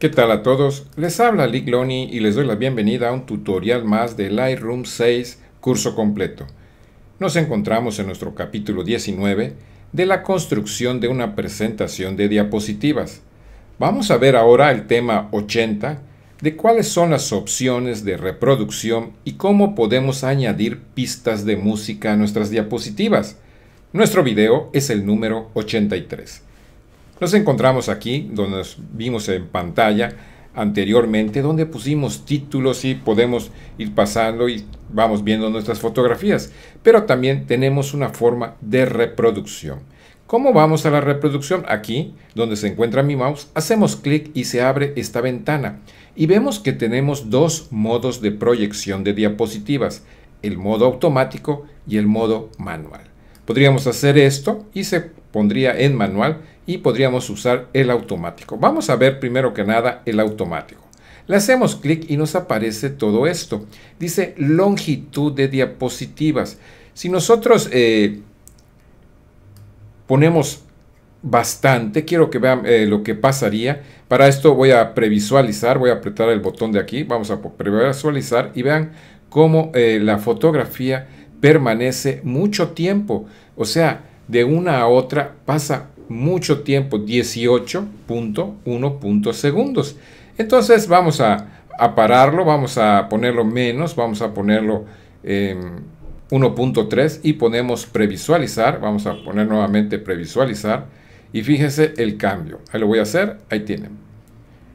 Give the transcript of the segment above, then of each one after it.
¿Qué tal a todos? Les habla Lee y les doy la bienvenida a un tutorial más de Lightroom 6 curso completo. Nos encontramos en nuestro capítulo 19 de la construcción de una presentación de diapositivas. Vamos a ver ahora el tema 80 de cuáles son las opciones de reproducción y cómo podemos añadir pistas de música a nuestras diapositivas. Nuestro video es el número 83. Nos encontramos aquí, donde nos vimos en pantalla anteriormente, donde pusimos títulos y podemos ir pasando y vamos viendo nuestras fotografías, pero también tenemos una forma de reproducción. ¿Cómo vamos a la reproducción? Aquí, donde se encuentra mi mouse, hacemos clic y se abre esta ventana. Y vemos que tenemos dos modos de proyección de diapositivas, el modo automático y el modo manual. Podríamos hacer esto y se pondría en manual y podríamos usar el automático. Vamos a ver primero que nada el automático. Le hacemos clic y nos aparece todo esto. Dice longitud de diapositivas. Si nosotros eh, ponemos bastante, quiero que vean eh, lo que pasaría. Para esto voy a previsualizar, voy a apretar el botón de aquí, vamos a previsualizar y vean cómo eh, la fotografía permanece mucho tiempo. O sea, de una a otra pasa mucho tiempo, 18.1 segundos. Entonces vamos a, pararlo, vamos a ponerlo menos, vamos a ponerlo 1.3 em, y ponemos previsualizar, vamos a poner nuevamente previsualizar y fíjense el cambio. Ahí lo voy a hacer, ahí tienen.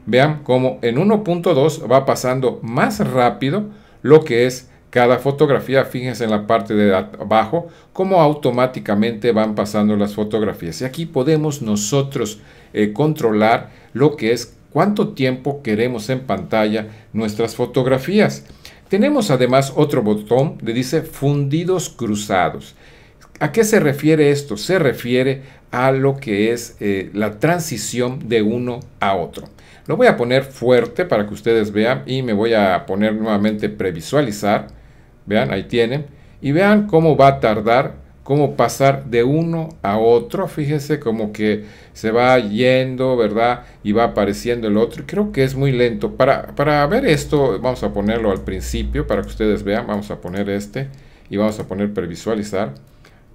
Vean cómo en 1.2 va pasando más rápido lo que es cada fotografía, fíjense en la parte de abajo, cómo automáticamente van pasando las fotografías. Y aquí podemos nosotros eh, controlar lo que es cuánto tiempo queremos en pantalla nuestras fotografías. Tenemos además otro botón que dice fundidos cruzados. ¿A qué se refiere esto? Se refiere a lo que es eh, la transición de uno a otro. Lo voy a poner fuerte para que ustedes vean y me voy a poner nuevamente previsualizar. Vean, ahí tienen. Y vean cómo va a tardar, cómo pasar de uno a otro. Fíjense como que se va yendo, ¿verdad? Y va apareciendo el otro. Creo que es muy lento. Para, para ver esto, vamos a ponerlo al principio para que ustedes vean. Vamos a poner este y vamos a poner previsualizar.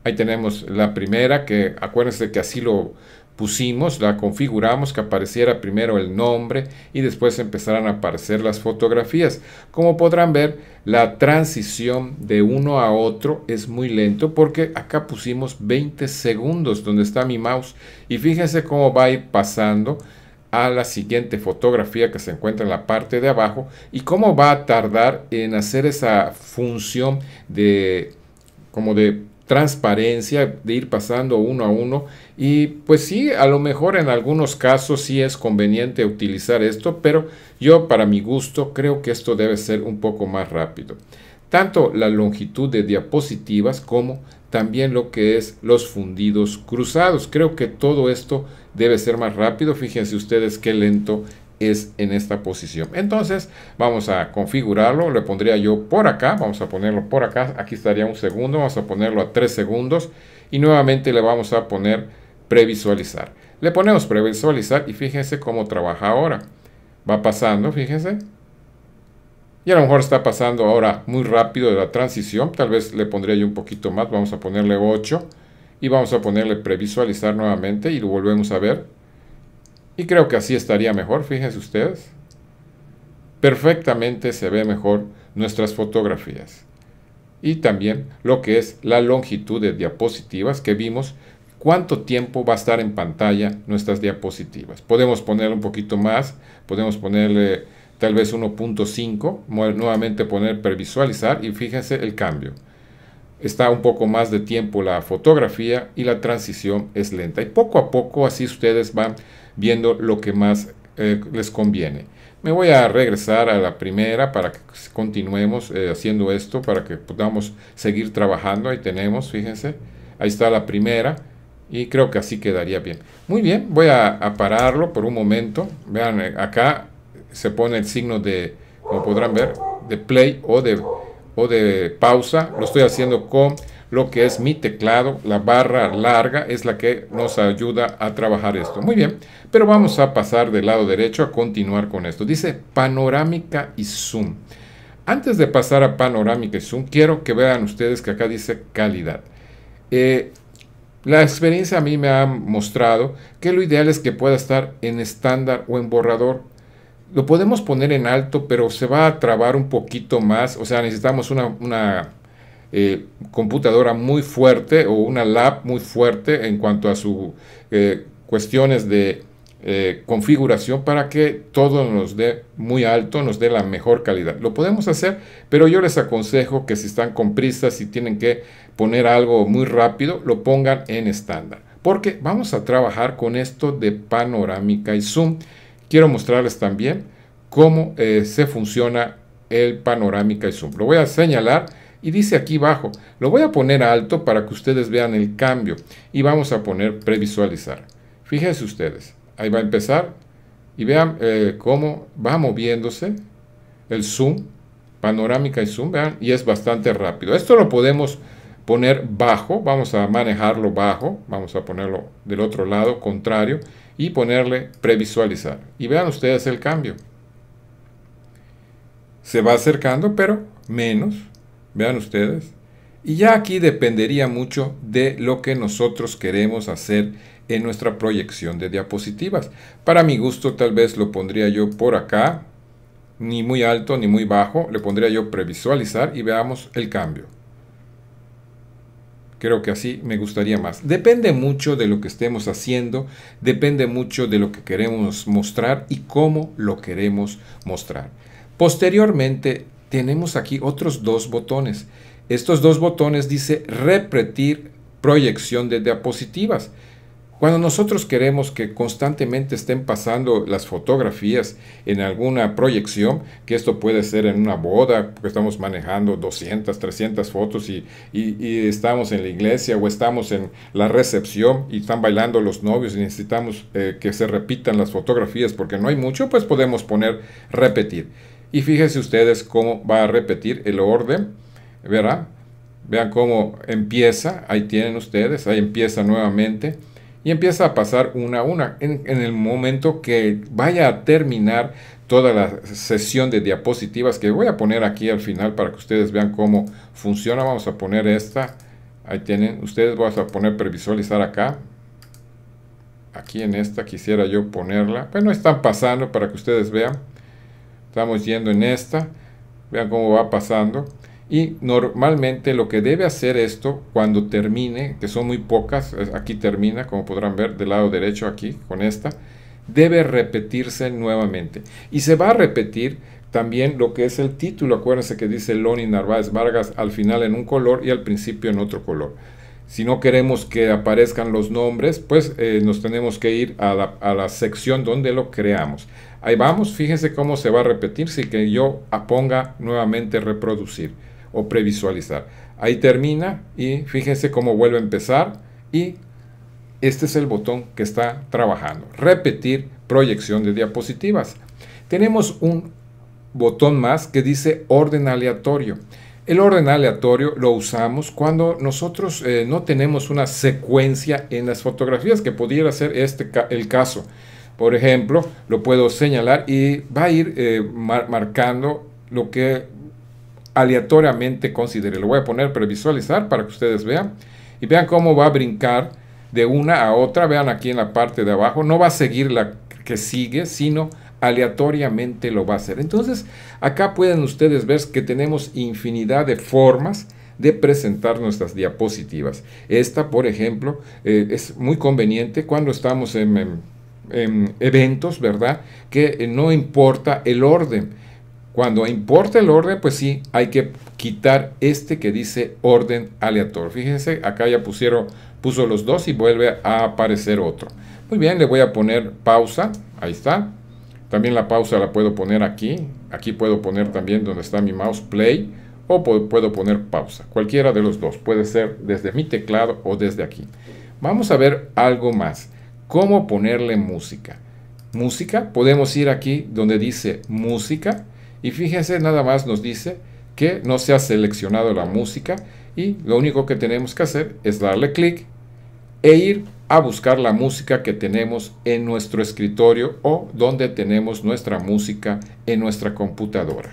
Ahí tenemos la primera que acuérdense que así lo, pusimos, la configuramos que apareciera primero el nombre y después empezaran a aparecer las fotografías. Como podrán ver, la transición de uno a otro es muy lento porque acá pusimos 20 segundos donde está mi mouse y fíjense cómo va a ir pasando a la siguiente fotografía que se encuentra en la parte de abajo y cómo va a tardar en hacer esa función de como de transparencia, de ir pasando uno a uno. Y pues sí, a lo mejor en algunos casos sí es conveniente utilizar esto, pero yo para mi gusto creo que esto debe ser un poco más rápido. Tanto la longitud de diapositivas como también lo que es los fundidos cruzados. Creo que todo esto debe ser más rápido. Fíjense ustedes qué lento es en esta posición. Entonces vamos a configurarlo, le pondría yo por acá, vamos a ponerlo por acá, aquí estaría un segundo, vamos a ponerlo a tres segundos y nuevamente le vamos a poner previsualizar. Le ponemos previsualizar y fíjense cómo trabaja ahora. Va pasando, fíjense. Y a lo mejor está pasando ahora muy rápido la transición, tal vez le pondría yo un poquito más, vamos a ponerle 8 y vamos a ponerle previsualizar nuevamente y lo volvemos a ver. Y creo que así estaría mejor, fíjense ustedes. Perfectamente se ve mejor nuestras fotografías. Y también lo que es la longitud de diapositivas que vimos, cuánto tiempo va a estar en pantalla nuestras diapositivas. Podemos poner un poquito más, podemos ponerle tal vez 1.5, nuevamente poner previsualizar y fíjense el cambio está un poco más de tiempo la fotografía y la transición es lenta. Y poco a poco así ustedes van viendo lo que más eh, les conviene. Me voy a regresar a la primera para que continuemos eh, haciendo esto, para que podamos seguir trabajando. Ahí tenemos, fíjense, ahí está la primera y creo que así quedaría bien. Muy bien, voy a, pararlo por un momento. Vean, eh, acá se pone el signo de, como podrán ver, de play o de, o de pausa. Lo estoy haciendo con lo que es mi teclado, la barra larga es la que nos ayuda a trabajar esto. Muy bien, pero vamos a pasar del lado derecho a continuar con esto. Dice panorámica y zoom. Antes de pasar a panorámica y zoom, quiero que vean ustedes que acá dice calidad. Eh, la experiencia a mí me ha mostrado que lo ideal es que pueda estar en estándar o en borrador. Lo podemos poner en alto, pero se va a trabar un poquito más. O sea, necesitamos una eh, computadora muy fuerte o una lab muy fuerte en cuanto a sus eh, cuestiones de eh, configuración para que todo nos dé muy alto, nos dé la mejor calidad. Lo podemos hacer, pero yo les aconsejo que si están con prisa, si tienen que poner algo muy rápido, lo pongan en estándar. Porque vamos a trabajar con esto de panorámica y zoom. Quiero mostrarles también cómo se funciona el panorámica y zoom. Lo voy a señalar y dice aquí abajo, lo voy a poner alto para que ustedes vean el cambio y vamos a poner previsualizar. Fíjense ustedes, ahí va a empezar y vean eh, cómo va moviéndose el zoom, panorámica y zoom, vean, y es bastante rápido. Esto lo podemos poner bajo, vamos a manejarlo bajo, vamos a ponerlo del otro lado, contrario, y ponerle previsualizar. Y vean ustedes el cambio. Se va acercando, pero menos Vean ustedes. Y ya aquí dependería mucho de lo que nosotros queremos hacer en nuestra proyección de diapositivas. Para mi gusto tal vez lo pondría yo por acá, ni muy alto ni muy bajo, le pondría yo previsualizar y veamos el cambio. Creo que así me gustaría más. Depende mucho de lo que estemos haciendo, depende mucho de lo que queremos mostrar y cómo lo queremos mostrar. Posteriormente tenemos aquí otros dos botones. Estos dos botones dice repetir proyección de diapositivas. Cuando nosotros queremos que constantemente estén pasando las fotografías en alguna proyección, que esto puede ser en una boda, porque estamos manejando 200, 300 fotos y, y, estamos en la iglesia o estamos en la recepción y están bailando los novios y necesitamos eh, que se repitan las fotografías porque no hay mucho, pues podemos poner repetir. Y fíjense ustedes cómo va a repetir el orden, Verá. Vean cómo empieza, ahí tienen ustedes, ahí empieza nuevamente y empieza a pasar una a una. En, el momento que vaya a terminar toda la sesión de diapositivas que voy a poner aquí al final para que ustedes vean cómo funciona, vamos a poner esta. Ahí tienen, ustedes vamos a poner previsualizar acá. Aquí en esta quisiera yo ponerla. no están pasando para que ustedes vean. Estamos yendo en esta. Vean cómo va pasando. Y normalmente lo que debe hacer esto cuando termine, que son muy pocas, aquí termina, como podrán ver, del lado derecho aquí, con esta, debe repetirse nuevamente. Y se va a repetir también lo que es el título. Acuérdense que dice Loni Narváez Vargas al final en un color y al principio en otro color. Si no queremos que aparezcan los nombres, pues eh, nos tenemos que ir a la sección donde lo creamos. Ahí vamos, fíjense cómo se va a repetir si que yo aponga nuevamente reproducir o previsualizar. Ahí termina y fíjense cómo vuelve a empezar y este es el botón que está trabajando. Repetir proyección de diapositivas. Tenemos un botón más que dice orden aleatorio. El orden aleatorio lo usamos cuando nosotros eh, no tenemos una secuencia en las fotografías, que pudiera ser este el caso por ejemplo, lo puedo señalar y va a ir eh, marcando lo que aleatoriamente considere. Lo voy a poner previsualizar para que ustedes vean y vean cómo va a brincar de una a otra. Vean aquí en la parte de abajo, no va a seguir la que sigue, sino aleatoriamente lo va a hacer. Entonces, acá pueden ustedes ver que tenemos infinidad de formas de presentar nuestras diapositivas. Esta, por ejemplo, eh, es muy conveniente cuando estamos en Em, eventos, ¿verdad? Que eh, no importa el orden. Cuando importa el orden, pues sí, hay que quitar este que dice orden aleatorio. Fíjense, acá ya pusieron, puso los dos y vuelve a aparecer otro. Muy bien, le voy a poner pausa. Ahí está. También la pausa la puedo poner aquí. Aquí puedo poner también donde está mi mouse play o puedo poner pausa. Cualquiera de los dos. Puede ser desde mi teclado o desde aquí. Vamos a ver algo más cómo ponerle música. Música, podemos ir aquí donde dice música y fíjense, nada más nos dice que no se ha seleccionado la música y lo único que tenemos que hacer es darle clic e ir a buscar la música que tenemos en nuestro escritorio o donde tenemos nuestra música en nuestra computadora.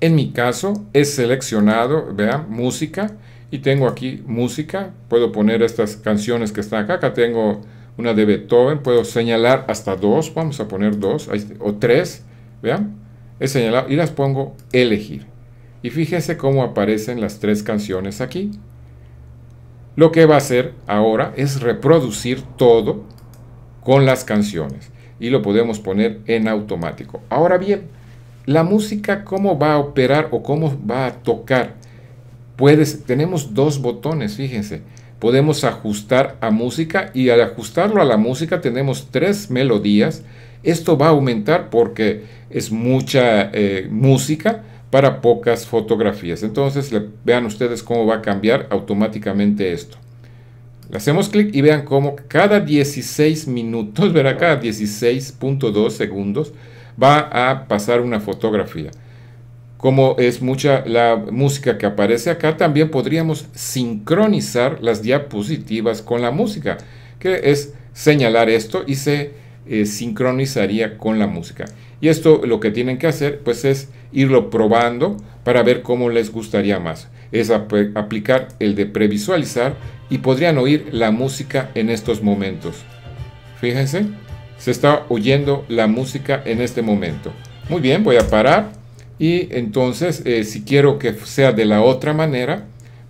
En mi caso he seleccionado, vean, música y tengo aquí música. Puedo poner estas canciones que están acá. Acá tengo una de Beethoven, puedo señalar hasta dos, vamos a poner dos, o tres, vean, he señalado y las pongo elegir. Y fíjense cómo aparecen las tres canciones aquí. Lo que va a hacer ahora es reproducir todo con las canciones y lo podemos poner en automático. Ahora bien, la música, ¿cómo va a operar o cómo va a tocar? Puedes, tenemos dos botones, fíjense. Podemos ajustar a música y al ajustarlo a la música tenemos tres melodías. Esto va a aumentar porque es mucha eh, música para pocas fotografías. Entonces le, vean ustedes cómo va a cambiar automáticamente esto. Le hacemos clic y vean cómo cada 16 minutos, verá, cada 16.2 segundos va a pasar una fotografía como es mucha la música que aparece acá, también podríamos sincronizar las diapositivas con la música, que es señalar esto y se eh, sincronizaría con la música. Y esto lo que tienen que hacer pues es irlo probando para ver cómo les gustaría más. Es aplicar el de previsualizar y podrían oír la música en estos momentos. Fíjense, se está oyendo la música en este momento. Muy bien, voy a parar y entonces, eh, si quiero que sea de la otra manera,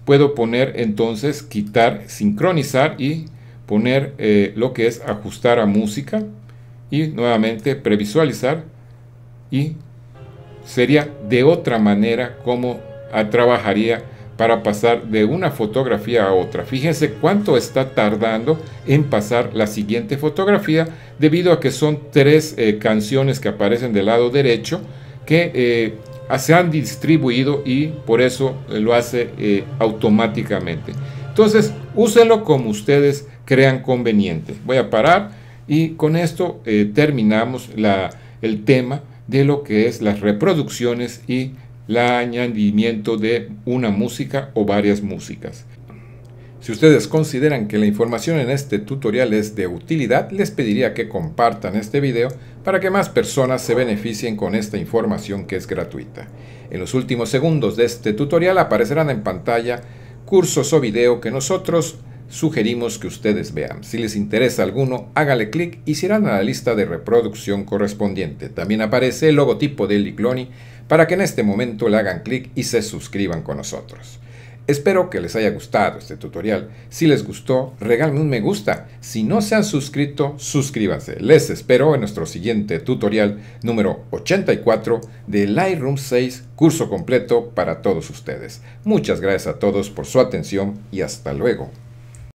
puedo poner entonces quitar, sincronizar y poner eh, lo que es ajustar a música y nuevamente previsualizar y sería de otra manera como ah, trabajaría para pasar de una fotografía a otra. Fíjense cuánto está tardando en pasar la siguiente fotografía debido a que son tres eh, canciones que aparecen del lado derecho que eh, se han distribuido y por eso eh, lo hace eh, automáticamente. Entonces, úselo como ustedes crean conveniente. Voy a parar y con esto terminamos el tema de lo que es las reproducciones y el añadimiento de una música o varias músicas. Si ustedes consideran que la información en este tutorial es de utilidad, les pediría que compartan este video para que más personas se beneficien con esta información que es gratuita. En los últimos segundos de este tutorial aparecerán en pantalla cursos o video que nosotros sugerimos que ustedes vean. Si les interesa alguno, hágale clic y se irán a la lista de reproducción correspondiente. También aparece el logotipo de Licloni para que en este momento le hagan clic y se suscriban con nosotros. Espero que les haya gustado este tutorial. Si les gustó, regálme un me gusta. Si no se han suscrito, suscríbanse. Les espero en nuestro siguiente tutorial número 84 de Lightroom 6, curso completo para todos ustedes. Muchas gracias a todos por su atención y hasta luego.